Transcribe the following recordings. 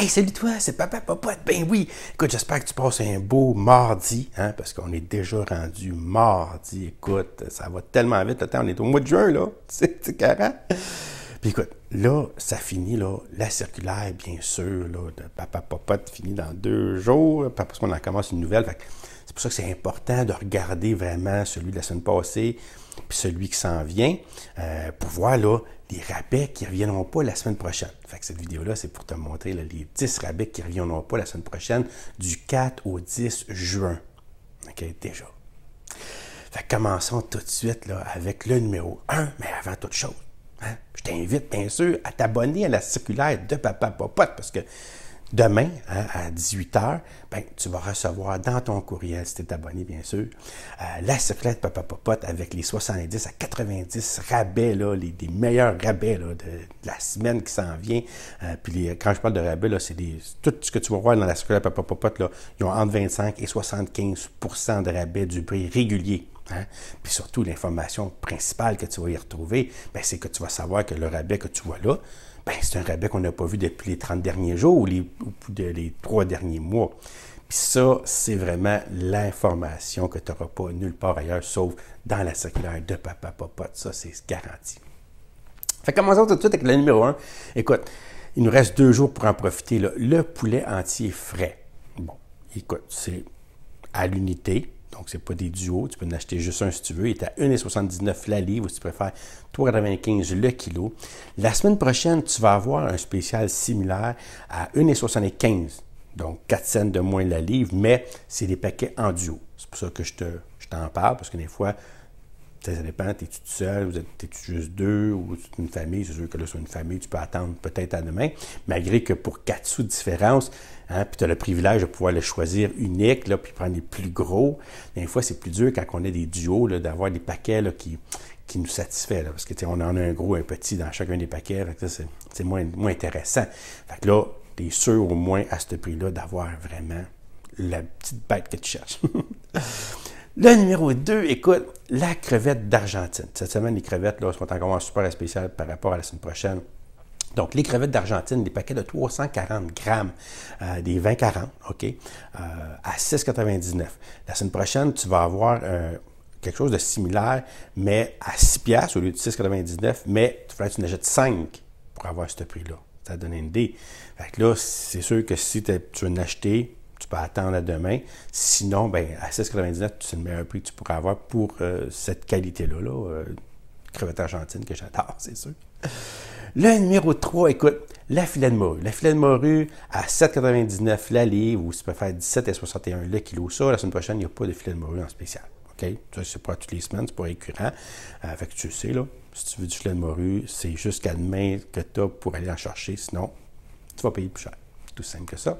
Hey, salut toi, c'est Papa Popote. Ben oui. Écoute, j'espère que tu passes un beau mardi, hein, parce qu'on est déjà rendu mardi. Écoute, ça va tellement vite. Attends, on est au mois de juin, là. C'est carré. Puis écoute, là, ça finit, là, la circulaire, bien sûr, là, de Papa Popote finit dans deux jours, parce qu'on en commence une nouvelle. Fait c'est pour ça que c'est important de regarder vraiment celui de la semaine passée, puis celui qui s'en vient, euh, pour voir là, rabais qui ne reviendront pas la semaine prochaine. Fait cette vidéo-là, c'est pour te montrer les 10 rabais qui ne reviendront pas la semaine prochaine, du 4 au 10 juin. OK, déjà. Fait commençons tout de suite là, avec le numéro 1, mais avant toute chose. Hein, je t'invite bien sûr à t'abonner à la circulaire de Papa Popote parce que demain hein, à 18h, ben, tu vas recevoir dans ton courriel, si tu es abonné bien sûr, euh, la secrète Papa Popote avec les 70 à 90 rabais, les, des meilleurs rabais de, la semaine qui s'en vient. Euh, puis quand je parle de rabais, c'est tout ce que tu vas voir dans la de Papa Popote, ils ont entre 25 et 75 de rabais du prix régulier. Hein. Puis surtout, l'information principale que tu vas y retrouver, ben, c'est que tu vas savoir que le rabais que tu vois là, ben, c'est un rabais qu'on n'a pas vu depuis les 30 derniers jours ou les, trois derniers mois. Puis ça, c'est vraiment l'information que tu n'auras pas nulle part ailleurs, sauf dans la circulaire de Papa papa, Ça, c'est garanti. Fait commençons tout de suite avec le numéro 1. Écoute, il nous reste deux jours pour en profiter. Le poulet entier frais. Bon, écoute, c'est à l'unité, donc, ce n'est pas des duos. Tu peux en acheter juste un si tu veux. Il est à 1,79 la livre ou si tu préfères 3,95 le kilo. La semaine prochaine, tu vas avoir un spécial similaire à 1,75. Donc, 4 cents de moins la livre, mais c'est des paquets en duo. C'est pour ça que je t'en te, je parle, parce que des fois, ça, dépend, tes tu tout seul, tes tu juste deux, ou une famille, c'est sûr que là, sur une famille, tu peux attendre peut-être à demain, malgré que pour quatre sous de différence, hein, puis tu as le privilège de pouvoir le choisir unique, là, puis prendre les plus gros. Des fois, c'est plus dur quand on a des duos, d'avoir des paquets qui, qui nous satisfait, parce que on en a un gros un petit dans chacun des paquets, c'est moins, moins intéressant. Fait que là, tu es sûr au moins à ce prix-là d'avoir vraiment la petite bête que tu cherches. Le numéro 2, écoute, la crevette d'Argentine. Cette semaine, les crevettes là, sont encore en super spécial par rapport à la semaine prochaine. Donc, les crevettes d'Argentine, des paquets de 340 grammes, euh, des 20-40, OK, euh, à 6,99. La semaine prochaine, tu vas avoir euh, quelque chose de similaire, mais à 6 au lieu de 6,99, mais tu ferais que tu en achètes 5 pour avoir ce prix-là. Ça donne une idée. Fait que là, c'est sûr que si tu veux en acheter, tu peux attendre à demain. Sinon, ben, à 6,99, c'est le meilleur prix que tu pourras avoir pour euh, cette qualité-là. Là, euh, crevette argentine que j'adore, c'est sûr. Le numéro 3, écoute, la filet de morue. La filet de morue à 7,99 la livre, ou tu peux faire 17,61 le kilo. Ça, la semaine prochaine, il n'y a pas de filet de morue en spécial. OK? Ça, c'est pas toutes les semaines, c'est pas récurrent. Euh, fait que tu sais, là, si tu veux du filet de morue, c'est jusqu'à demain que tu as pour aller en chercher. Sinon, tu vas payer plus cher. Tout simple que ça.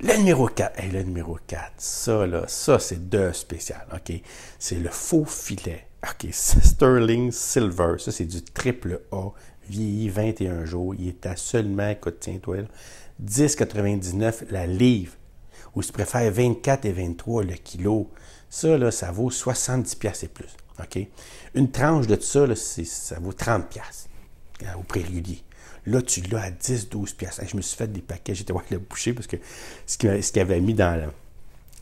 Le numéro 4, le numéro 4, ça, là, ça, c'est de spécial, OK? C'est le faux filet. OK, Sterling Silver, ça, c'est du triple A, vieilli 21 jours. Il est à seulement, tiens-toi, 10,99 la livre. Ou si tu préfères 24 et 23 le kilo. Ça, ça vaut 70$ et plus. OK? Une tranche de ça, ça vaut 30$ hein, au prix régulier. Là, tu l'as à 10, 12 pièces. je me suis fait des paquets. J'étais voir le boucher parce que ce qu'il avait mis dans le...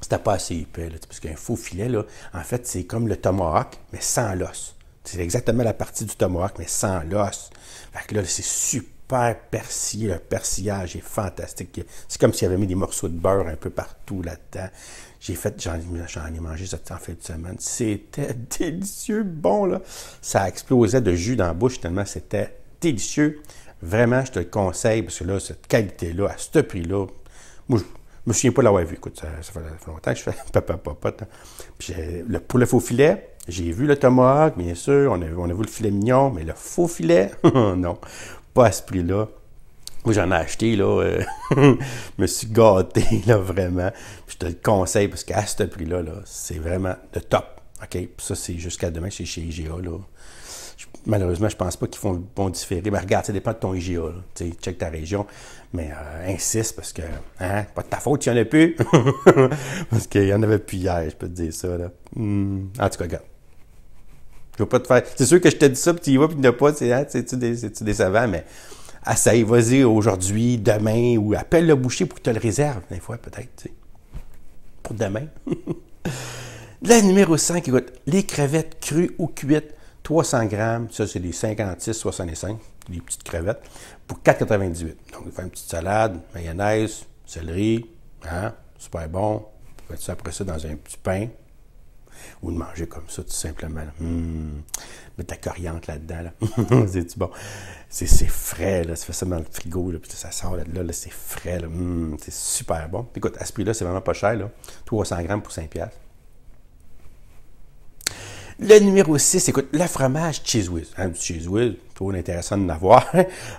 C'était pas assez épais, parce qu'un faux filet, là, en fait, c'est comme le tomahawk, mais sans l'os. C'est exactement la partie du tomahawk, mais sans l'os. là, c'est super persillé. Le persillage est fantastique. C'est comme s'il avait mis des morceaux de beurre un peu partout là-dedans. J'ai fait, j'en, ai mangé cette en fin de semaine. C'était délicieux, bon, là. Ça explosait de jus dans la bouche tellement c'était délicieux. Vraiment, je te le conseille, parce que là, cette qualité-là, à ce prix-là, moi, je me souviens pas de l'avoir vu. Écoute, ça, fait, longtemps que je fais papa, papa. Hein. le, pour le faux filet, j'ai vu le tomahawk, bien sûr, on a, vu le filet mignon, mais le faux filet, non, pas à ce prix-là. Moi, j'en ai acheté, là. Euh, je me suis gâté, là, vraiment. je te le conseille parce qu'à ce prix-là, là, c'est vraiment le top. OK? ça, c'est jusqu'à demain, c'est chez IGA, là malheureusement, je ne pense pas qu'ils font, bon différer. Ben, mais regarde, ça dépend de ton IGA. Tu check ta région. Mais euh, insiste parce que, hein, pas de ta faute, il n'y en a plus. parce qu'il n'y en avait plus hier, je peux te dire ça. Là. Hmm. En tout cas, regarde. Je veux pas te faire. C'est sûr que je te dis ça, puis tu y vas, puis tu n'as pas. C'est hein, tu des savants. mais essaye, vas-y aujourd'hui, demain, ou appelle le boucher pour qu'il te le réserve, des fois, peut-être, pour demain. La numéro 5, écoute, les crevettes crues ou cuites 300 grammes, ça c'est des 56-65, des petites crevettes, pour 4,98. Donc, il faites une petite salade, mayonnaise, céleri, hein, super bon. Vous faites ça après ça dans un petit pain, ou le manger comme ça, tout simplement. Hmm. mettre Mets ta coriandre là-dedans. Là. c'est bon. C'est frais, là. Tu fais ça dans le frigo, là, puis ça sort là, là, c'est frais, là. Hmm. c'est super bon. écoute, à ce prix-là, c'est vraiment pas cher, là. 300 grammes pour 5 piastres. Le numéro 6, écoute, le fromage Cheese Whiz. Ah, un petit Cheese Whiz, intéressant de l'avoir.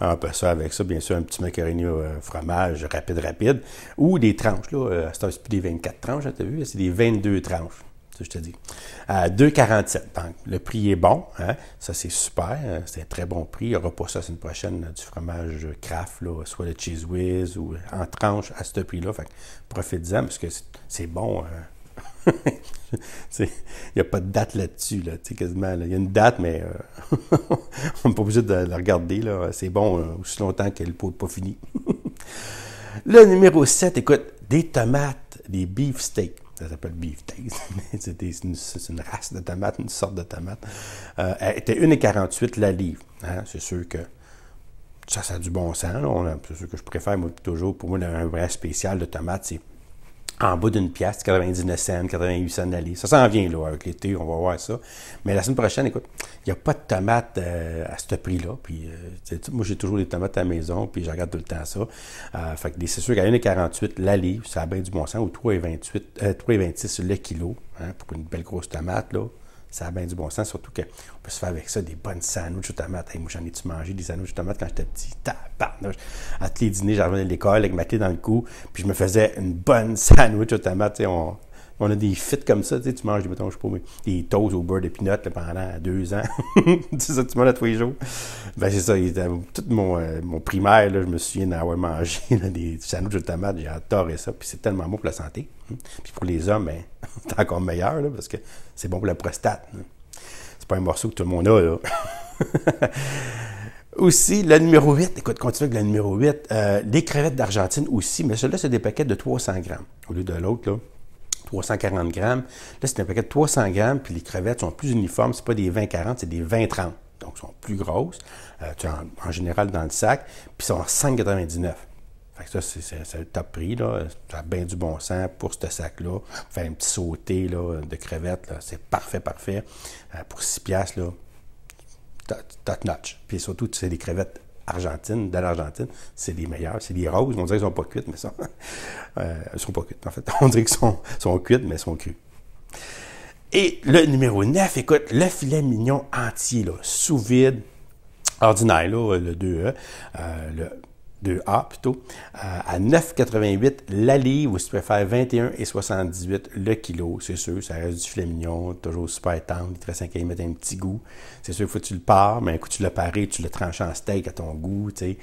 On peut ça avec ça, bien sûr, un petit macaroni au euh, fromage rapide, rapide. Ou des tranches, là. Euh, c'est plus des 24 tranches, hein, t'as vu, c'est des 22 tranches je te dis. À 2,47. Donc, le prix est bon. Hein? Ça, c'est super. Hein? C'est un très bon prix. Il n'y aura pas ça la semaine prochaine, euh, du fromage Kraft, soit le Cheese Whiz ou en tranche à ce prix-là. Fait profite en parce que c'est bon. Il n'y a pas de date là-dessus, là, quasiment. Il y a une date, mais euh, on n'est pas obligé de la regarder. C'est bon euh, aussi longtemps que le pot n'est pas fini. le numéro 7, écoute, des tomates, des beefsteaks. Ça s'appelle beefsteak. c'est une, race de tomates, une sorte de tomate. Euh, elle était 1,48 la livre. Hein. C'est sûr que ça, ça a du bon sens. C'est sûr que je préfère, moi, toujours, pour moi, un vrai spécial de tomates, c'est en bas d'une pièce, 99 cents, 88 cents d'aller. Ça s'en vient, là, avec l'été, on va voir ça. Mais la semaine prochaine, écoute, il n'y a pas de tomates euh, à ce prix-là. Puis, euh, moi, j'ai toujours des tomates à la maison, puis je regarde tout le temps ça. Euh, fait que c'est sûr qu'à 1,48 l'aller, ça a du bon sens, ou 3,26 le kilo, hein, pour une belle grosse tomate, là ça a bien du bon sens, surtout qu'on peut se faire avec ça des bonnes sandwiches aux tomates. moi, j'en ai-tu mangé des sandwiches aux tomates quand j'étais petit? À tous les dîners, j'arrivais à l'école avec ma clé dans le cou, puis je me faisais une bonne sandwich aux tomates. On, on, a des fits comme ça, tu manges des, je des toasts au beurre de peanuts pendant deux ans. c'est ça, tu manges tous les jours. Ben, c'est ça, tout mon, euh, mon primaire, là, je me souviens d'avoir mangé des sandwichs aux tomates, j'ai adoré ça, puis c'est tellement bon pour la santé. Puis pour les hommes, ben, c'est encore meilleur, parce que c'est bon pour la prostate. C'est pas un morceau que tout le monde a, là. aussi, le numéro 8, écoute, continue avec le numéro 8, les euh, crevettes d'Argentine aussi, mais celle-là, c'est des paquets de 300 grammes, au lieu de l'autre, là. 340 grammes. Là, c'est un paquet de 300 grammes, puis les crevettes sont plus uniformes. Ce pas des 20-40, c'est des 20-30. Donc, sont plus grosses, euh, en, général dans le sac, puis sont à 5,99. Fait que ça, c'est le top prix. Là. Ça a bien du bon sens pour ce sac-là. Faire un petit sauté là, de crevettes, c'est parfait, parfait. Euh, pour 6 piastres, là, top notch. Puis surtout, tu sais, les crevettes argentines, de l'Argentine, c'est les meilleures. C'est des roses. On dirait qu'elles sont pas cuites, mais ça. Euh, elles sont pas cuites, en fait. On dirait qu'elles sont, cuites, mais elles sont crues. Et le numéro 9, écoute, le filet mignon entier, là, sous vide, ordinaire, là, le 2E, euh, le 2A plutôt, euh, à 9,88 la livre, si tu préfères 21,78 le kilo, c'est sûr, ça reste du filet mignon, toujours super tendre, il te reste un mettre un petit goût. C'est sûr, il faut que tu le pars, mais un coup tu le paré, tu le tranches en steak à ton goût, tu sais.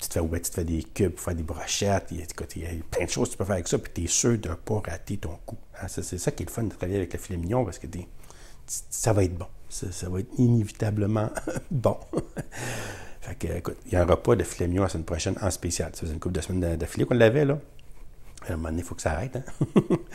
Tu te, fais, cubes, tu te fais des cubes tu fais des brochettes, il y, a, plein de choses que tu peux faire avec ça, puis tu es sûr de ne pas rater ton coup. Hein. c'est ça qui est le fun de travailler avec le filet mignon parce que ça va être bon ça, va être inévitablement bon. fait que, écoute, il n'y aura pas de filet mignon la semaine prochaine en spécial. Ça faisait une couple de semaines d'affilée qu'on l'avait, là. À un moment donné, il faut que ça arrête. Hein.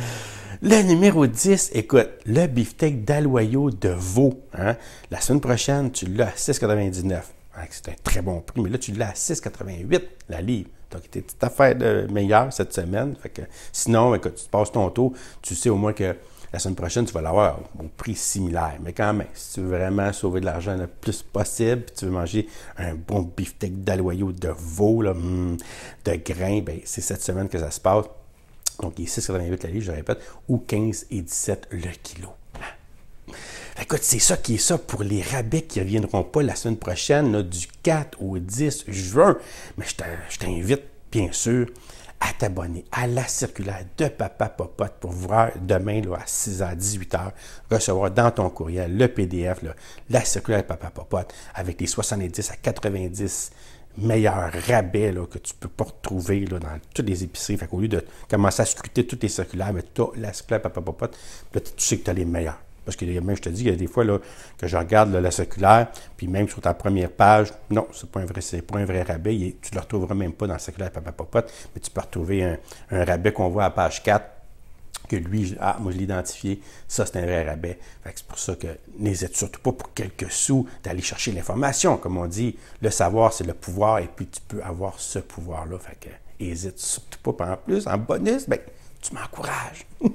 le numéro 10, écoute, le beefsteak d'Aloyau de veau. Hein. La semaine prochaine, tu l'as à 6,99. Ah, c'est un très bon prix, mais là, tu l'as à 6,88 la livre. Donc, c'était une petite de meilleur cette semaine. Fait que, sinon, écoute, tu passes ton tour, tu sais au moins que la semaine prochaine, tu vas l'avoir au prix similaire. Mais quand même, si tu veux vraiment sauver de l'argent le plus possible, tu veux manger un bon beefsteak d'aloyau de veau, hmm, de grain, ben, c'est cette semaine que ça se passe. Donc, il est 6,88 la livre, je répète, ou 15 et 17 le kilo. Ah. Écoute, c'est ça qui est ça pour les rabais qui ne reviendront pas la semaine prochaine, du 4 au 10 juin. Mais je t'invite, bien sûr, à t'abonner à la circulaire de Papa Popote pour voir demain là, à 6h, 18h, recevoir dans ton courriel le PDF, la circulaire de Papa Popote, avec les 70 à 90 meilleurs rabais que tu peux pas retrouver là, dans toutes les épiceries. Fait qu'au lieu de commencer à scruter toutes les circulaires, mais tu la circulaire Papa Popote, tu sais que tu as les meilleurs. Parce que même, je te dis, il y a des fois là, que je regarde la circulaire, puis même sur ta première page, non, ce n'est pas, un vrai, pas un vrai rabais. et tu ne le retrouveras même pas dans la circulaire Papa Popote, mais tu peux retrouver un, rabais qu'on voit à page 4 que lui, ah, moi je l'ai identifié, ça c'est un vrai rabais. C'est pour ça que n'hésite surtout pas pour quelques sous d'aller chercher l'information. Comme on dit, le savoir c'est le pouvoir et puis tu peux avoir ce pouvoir-là. Fait que n'hésite surtout pas. En plus, en bonus, ben, tu m'encourages.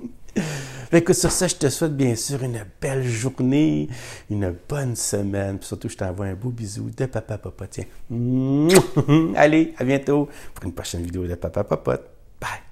mais que sur ça, je te souhaite bien sûr une belle journée, une bonne semaine. Puis surtout, je t'envoie un beau bisou de Papa Popote. Tiens. Allez, à bientôt pour une prochaine vidéo de Papa Popote. Bye!